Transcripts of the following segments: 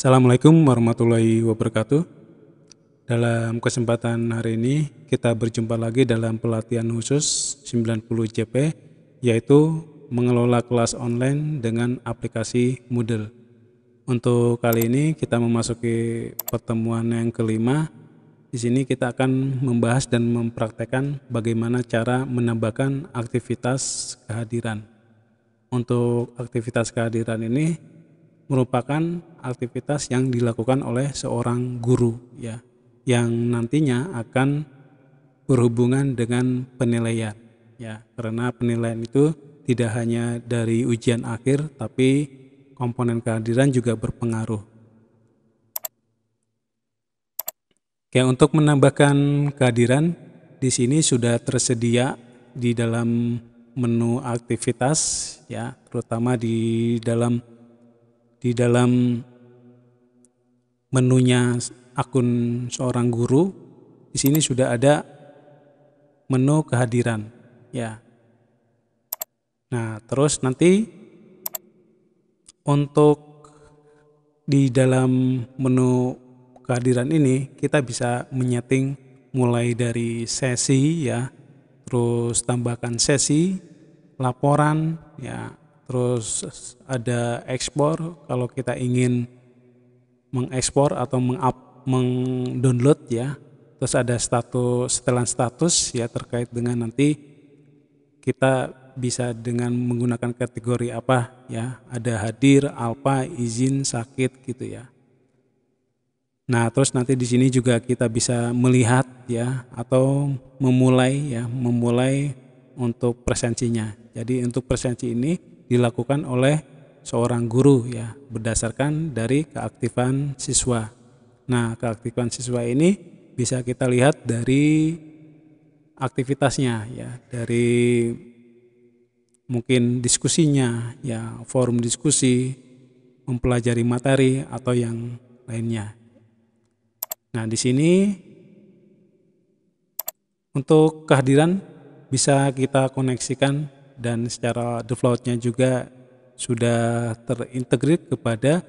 Assalamualaikum warahmatullahi wabarakatuh. Dalam kesempatan hari ini kita berjumpa lagi dalam pelatihan khusus 90 JP yaitu mengelola kelas online dengan aplikasi Moodle. Untuk kali ini kita memasuki pertemuan yang kelima. Di sini kita akan membahas dan mempraktekkan bagaimana cara menambahkan aktivitas kehadiran. Untuk aktivitas kehadiran ini merupakan aktivitas yang dilakukan oleh seorang guru ya yang nantinya akan berhubungan dengan penilaian ya karena penilaian itu tidak hanya dari ujian akhir tapi komponen kehadiran juga berpengaruh. Oke, ya, untuk menambahkan kehadiran di sini sudah tersedia di dalam menu aktivitas ya, terutama di dalam di dalam menunya akun seorang guru di sini sudah ada menu kehadiran ya nah terus nanti untuk di dalam menu kehadiran ini kita bisa menyeting mulai dari sesi ya terus tambahkan sesi laporan ya terus ada ekspor kalau kita ingin mengekspor atau mengup mengdownload ya terus ada status setelan status ya terkait dengan nanti kita bisa dengan menggunakan kategori apa ya ada hadir alpa izin sakit gitu ya nah terus nanti di sini juga kita bisa melihat ya atau memulai ya memulai untuk presensinya jadi untuk presensi ini dilakukan oleh seorang guru ya berdasarkan dari keaktifan siswa. Nah, keaktifan siswa ini bisa kita lihat dari aktivitasnya ya, dari mungkin diskusinya ya, forum diskusi, mempelajari materi atau yang lainnya. Nah, di sini untuk kehadiran bisa kita koneksikan dan secara defaultnya juga sudah terintegrit kepada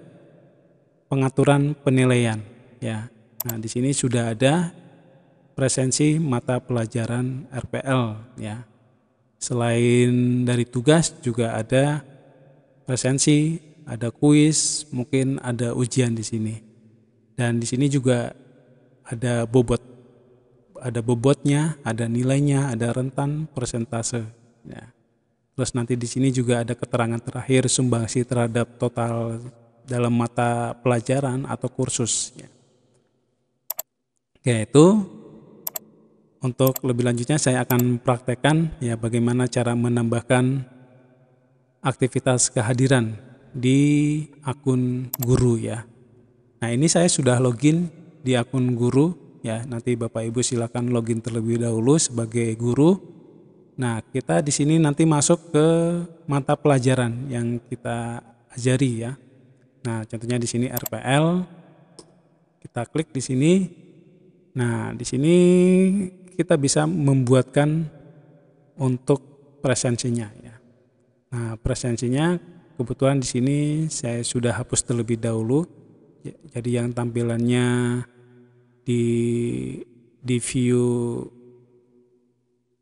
pengaturan penilaian ya. Nah, di sini sudah ada presensi mata pelajaran RPL ya. Selain dari tugas juga ada presensi, ada kuis, mungkin ada ujian di sini. Dan di sini juga ada bobot ada bobotnya, ada nilainya, ada rentan persentase ya. Terus nanti di sini juga ada keterangan terakhir sumbangsi terhadap total dalam mata pelajaran atau kursus. Oke, ya. itu untuk lebih lanjutnya saya akan praktekkan ya bagaimana cara menambahkan aktivitas kehadiran di akun guru ya. Nah, ini saya sudah login di akun guru ya. Nanti Bapak Ibu silakan login terlebih dahulu sebagai guru. Nah, kita di sini nanti masuk ke mata pelajaran yang kita ajari ya. Nah, contohnya di sini RPL. Kita klik di sini. Nah, di sini kita bisa membuatkan untuk presensinya ya. Nah, presensinya kebetulan di sini saya sudah hapus terlebih dahulu. Ya, jadi yang tampilannya di di view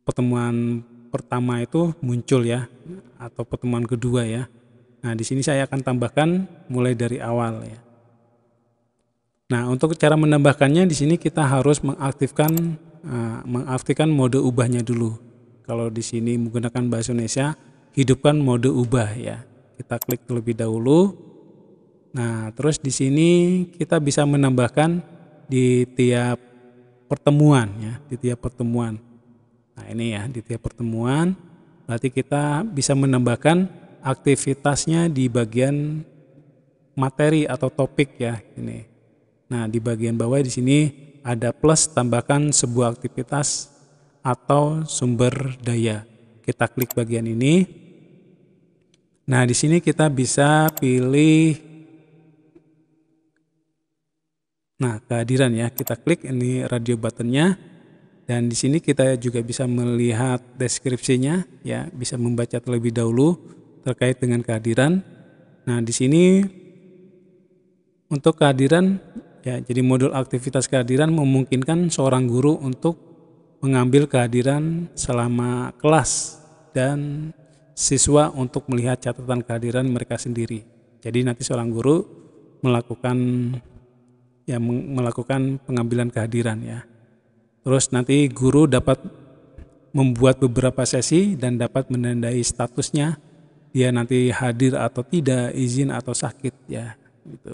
pertemuan pertama itu muncul ya atau pertemuan kedua ya. Nah, di sini saya akan tambahkan mulai dari awal ya. Nah, untuk cara menambahkannya di sini kita harus mengaktifkan eh, mengaktifkan mode ubahnya dulu. Kalau di sini menggunakan bahasa Indonesia, hidupkan mode ubah ya. Kita klik terlebih dahulu. Nah, terus di sini kita bisa menambahkan di tiap pertemuan ya, di tiap pertemuan. Nah ini ya di tiap pertemuan berarti kita bisa menambahkan aktivitasnya di bagian materi atau topik ya ini. Nah di bagian bawah di sini ada plus tambahkan sebuah aktivitas atau sumber daya. Kita klik bagian ini. Nah di sini kita bisa pilih Nah, kehadiran ya, kita klik ini radio buttonnya. Dan di sini kita juga bisa melihat deskripsinya, ya, bisa membaca terlebih dahulu terkait dengan kehadiran. Nah, di sini untuk kehadiran, ya, jadi modul aktivitas kehadiran memungkinkan seorang guru untuk mengambil kehadiran selama kelas dan siswa untuk melihat catatan kehadiran mereka sendiri. Jadi nanti seorang guru melakukan ya melakukan pengambilan kehadiran ya. Terus nanti guru dapat membuat beberapa sesi dan dapat menandai statusnya dia nanti hadir atau tidak, izin atau sakit ya gitu.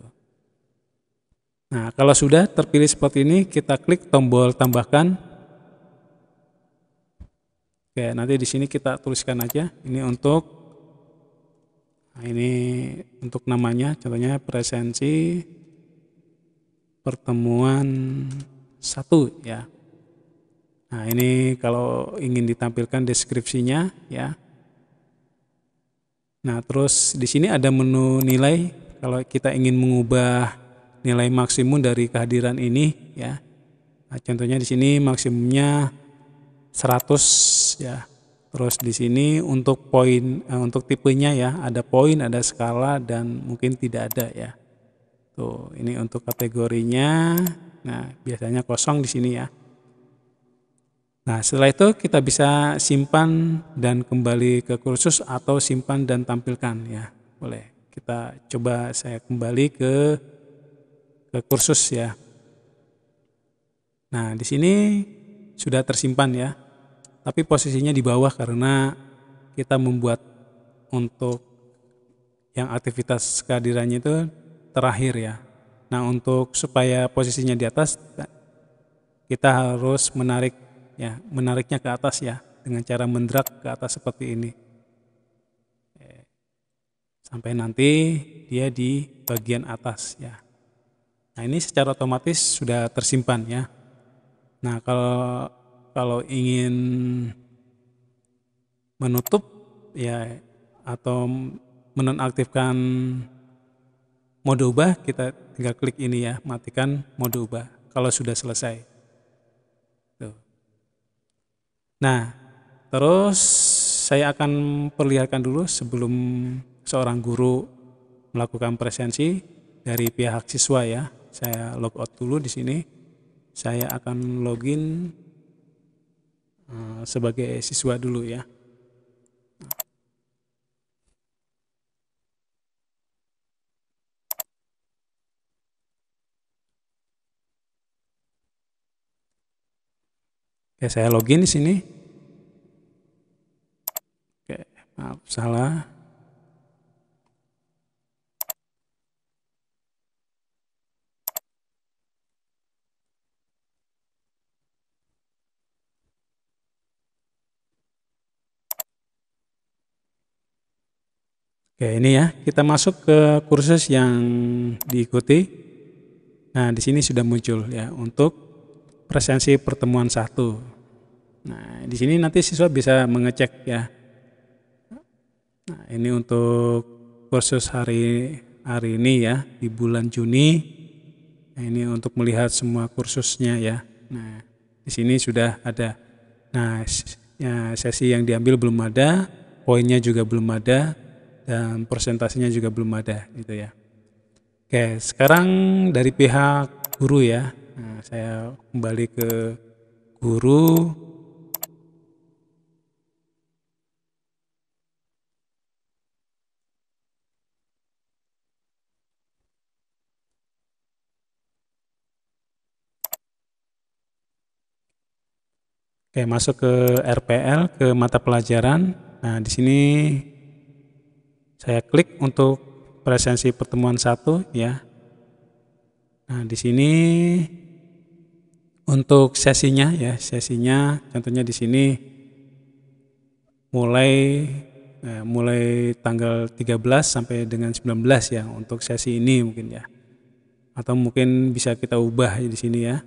Nah, kalau sudah terpilih seperti ini, kita klik tombol tambahkan. Oke, nanti di sini kita tuliskan aja. Ini untuk Nah, ini untuk namanya, contohnya presensi pertemuan satu ya. Nah, ini kalau ingin ditampilkan deskripsinya ya. Nah, terus di sini ada menu nilai kalau kita ingin mengubah nilai maksimum dari kehadiran ini ya. Nah, contohnya di sini maksimumnya 100 ya. Terus di sini untuk poin eh, untuk tipenya ya, ada poin, ada skala dan mungkin tidak ada ya. Tuh, ini untuk kategorinya. Nah, biasanya kosong di sini ya. Nah, setelah itu kita bisa simpan dan kembali ke kursus atau simpan dan tampilkan ya. Boleh. Kita coba saya kembali ke ke kursus ya. Nah, di sini sudah tersimpan ya. Tapi posisinya di bawah karena kita membuat untuk yang aktivitas kehadirannya itu terakhir ya. Nah, untuk supaya posisinya di atas kita harus menarik ya menariknya ke atas ya dengan cara mendrag ke atas seperti ini ya. sampai nanti dia di bagian atas ya nah ini secara otomatis sudah tersimpan ya nah kalau kalau ingin menutup ya atau menonaktifkan mode ubah kita tinggal klik ini ya matikan mode ubah kalau sudah selesai Nah, terus saya akan perlihatkan dulu sebelum seorang guru melakukan presensi dari pihak siswa ya. Saya logout dulu di sini. Saya akan login eh, sebagai siswa dulu ya. Oke, saya login di sini. Maaf, salah. Oke, ini ya, kita masuk ke kursus yang diikuti. Nah, di sini sudah muncul ya untuk presensi pertemuan satu. Nah, di sini nanti siswa bisa mengecek ya ini untuk kursus hari hari ini ya di bulan Juni. Nah, ini untuk melihat semua kursusnya ya. Nah, di sini sudah ada. Nah, ya, sesi yang diambil belum ada, poinnya juga belum ada dan persentasenya juga belum ada gitu ya. Oke, sekarang dari pihak guru ya. Nah, saya kembali ke guru Oke, masuk ke RPL ke mata pelajaran. Nah, di sini saya klik untuk presensi pertemuan satu ya. Nah, di sini untuk sesinya ya, sesinya contohnya di sini mulai eh, mulai tanggal 13 sampai dengan 19 ya untuk sesi ini mungkin ya. Atau mungkin bisa kita ubah di sini ya.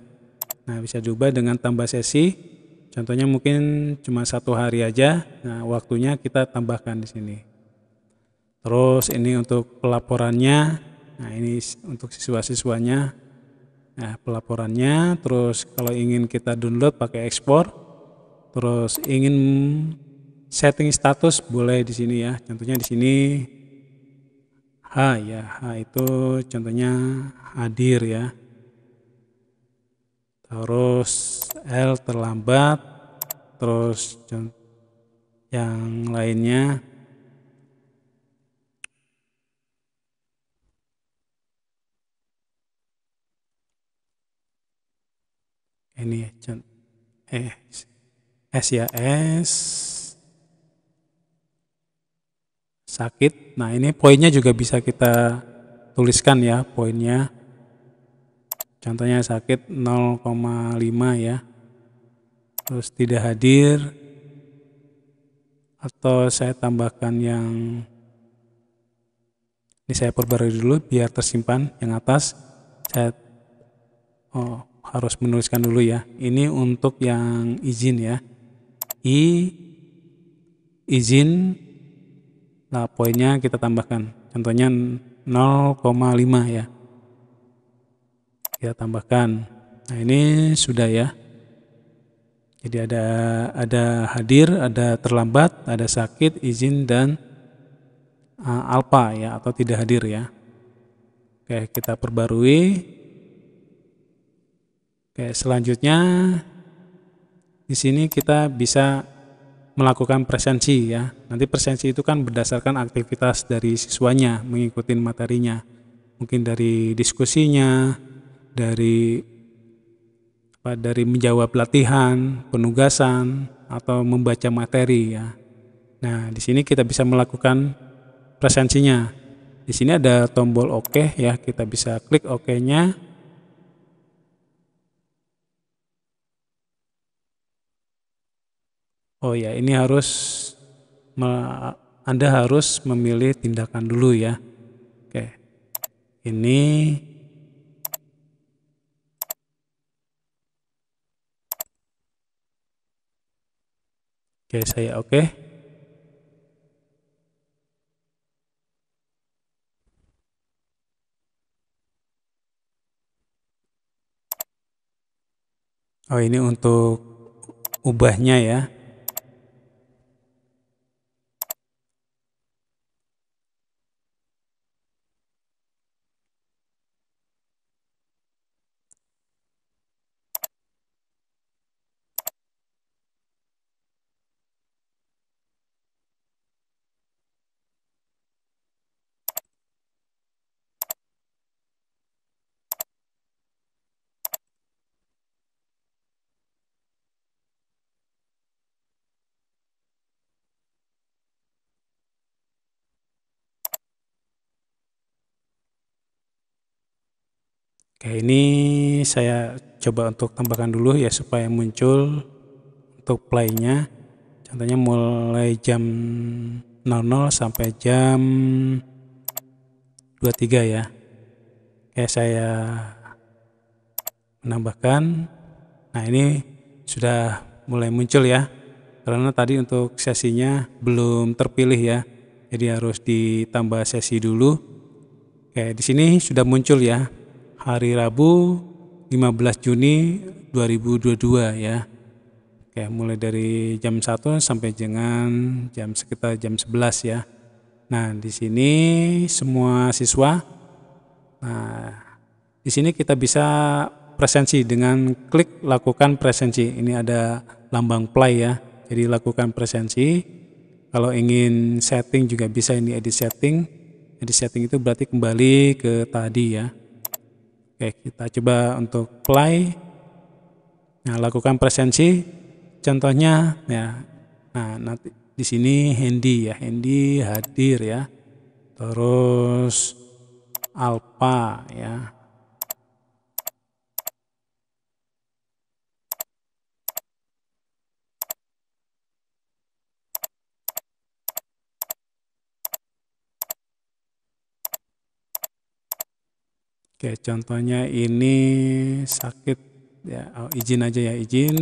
Nah, bisa diubah dengan tambah sesi Contohnya mungkin cuma satu hari aja, nah waktunya kita tambahkan di sini. Terus ini untuk pelaporannya, nah ini untuk siswa-siswanya, nah pelaporannya. Terus kalau ingin kita download pakai ekspor, terus ingin setting status boleh di sini ya. Contohnya di sini H ya, H itu contohnya hadir ya terus L terlambat terus yang lainnya ini ya, eh S ya S sakit nah ini poinnya juga bisa kita tuliskan ya poinnya contohnya sakit 0,5 ya terus tidak hadir atau saya tambahkan yang ini saya perbarui dulu biar tersimpan yang atas saya oh harus menuliskan dulu ya ini untuk yang izin ya i izin nah poinnya kita tambahkan contohnya 0,5 ya kita ya, tambahkan nah ini sudah ya jadi ada ada hadir ada terlambat ada sakit izin dan uh, alpa ya atau tidak hadir ya oke kita perbarui oke selanjutnya di sini kita bisa melakukan presensi ya. Nanti presensi itu kan berdasarkan aktivitas dari siswanya mengikuti materinya. Mungkin dari diskusinya, dari apa, dari menjawab latihan, penugasan atau membaca materi ya. Nah, di sini kita bisa melakukan presensinya. Di sini ada tombol OK, ya, kita bisa klik ok nya Oh ya, ini harus Anda harus memilih tindakan dulu ya. Oke. Ini Oke, saya oke. Okay. Oh, ini untuk ubahnya ya. Oke, ini saya coba untuk tambahkan dulu ya supaya muncul untuk play Contohnya mulai jam 00 sampai jam 23 ya. Oke, saya menambahkan. Nah, ini sudah mulai muncul ya. Karena tadi untuk sesinya belum terpilih ya. Jadi harus ditambah sesi dulu. Oke, di sini sudah muncul ya hari Rabu 15 Juni 2022 ya. Oke, mulai dari jam 1 sampai dengan jam sekitar jam 11 ya. Nah, di sini semua siswa nah di sini kita bisa presensi dengan klik lakukan presensi. Ini ada lambang play ya. Jadi lakukan presensi. Kalau ingin setting juga bisa ini edit setting. Edit setting itu berarti kembali ke tadi ya. Oke, kita coba untuk play. Nah, lakukan presensi. Contohnya ya. Nah, nanti di sini handy ya, handy hadir ya. Terus alpha ya. Oke, contohnya ini sakit ya, oh, izin aja ya, izin.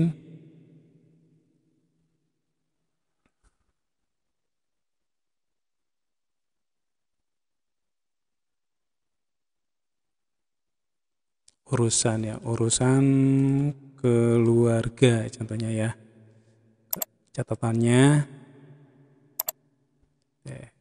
urusan ya, urusan keluarga contohnya ya. Catatannya. Oke.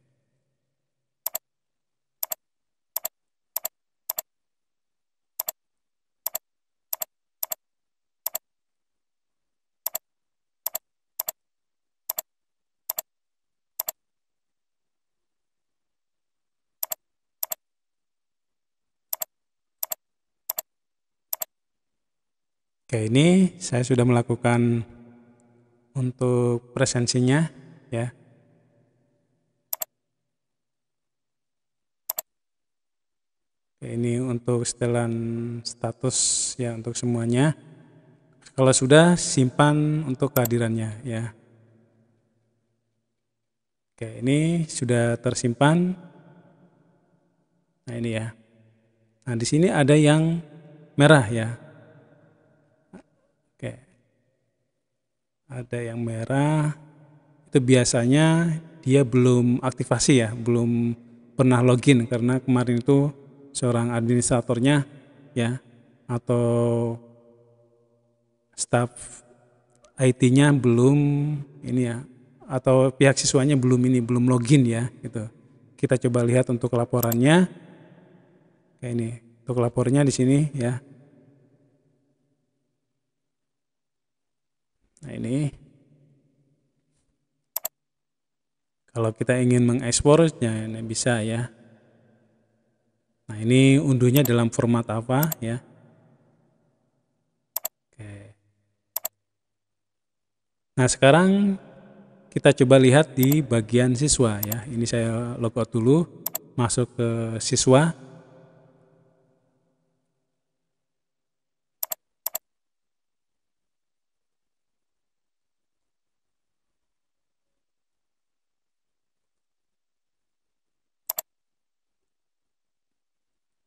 Oke, ini saya sudah melakukan untuk presensinya ya. Oke, ini untuk setelan status ya untuk semuanya. Kalau sudah simpan untuk kehadirannya ya. Oke, ini sudah tersimpan. Nah, ini ya. Nah, di sini ada yang merah ya ada yang merah itu biasanya dia belum aktivasi ya belum pernah login karena kemarin itu seorang administratornya ya atau staff IT-nya belum ini ya atau pihak siswanya belum ini belum login ya gitu. Kita coba lihat untuk laporannya. Kayak ini. Untuk laporannya di sini ya. Nah ini kalau kita ingin mengekspornya ini bisa ya. Nah ini unduhnya dalam format apa ya? Oke. Nah sekarang kita coba lihat di bagian siswa ya. Ini saya logout dulu, masuk ke siswa.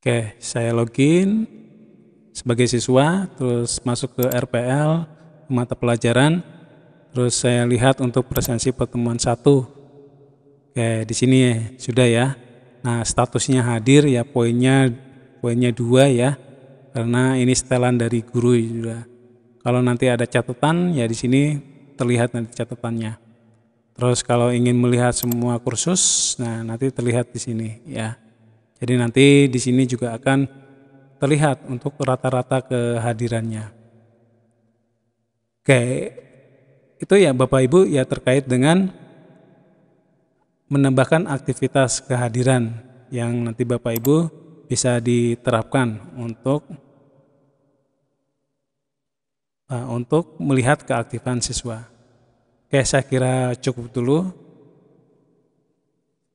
Oke, saya login sebagai siswa, terus masuk ke RPL, mata pelajaran, terus saya lihat untuk presensi pertemuan satu, Oke, di sini ya, sudah ya. Nah, statusnya hadir ya poinnya poinnya dua ya. Karena ini setelan dari guru juga. Kalau nanti ada catatan ya di sini terlihat nanti catatannya. Terus kalau ingin melihat semua kursus, nah nanti terlihat di sini ya. Jadi nanti di sini juga akan terlihat untuk rata-rata kehadirannya. Oke, itu ya Bapak Ibu ya terkait dengan menambahkan aktivitas kehadiran yang nanti Bapak Ibu bisa diterapkan untuk uh, untuk melihat keaktifan siswa. Oke, saya kira cukup dulu.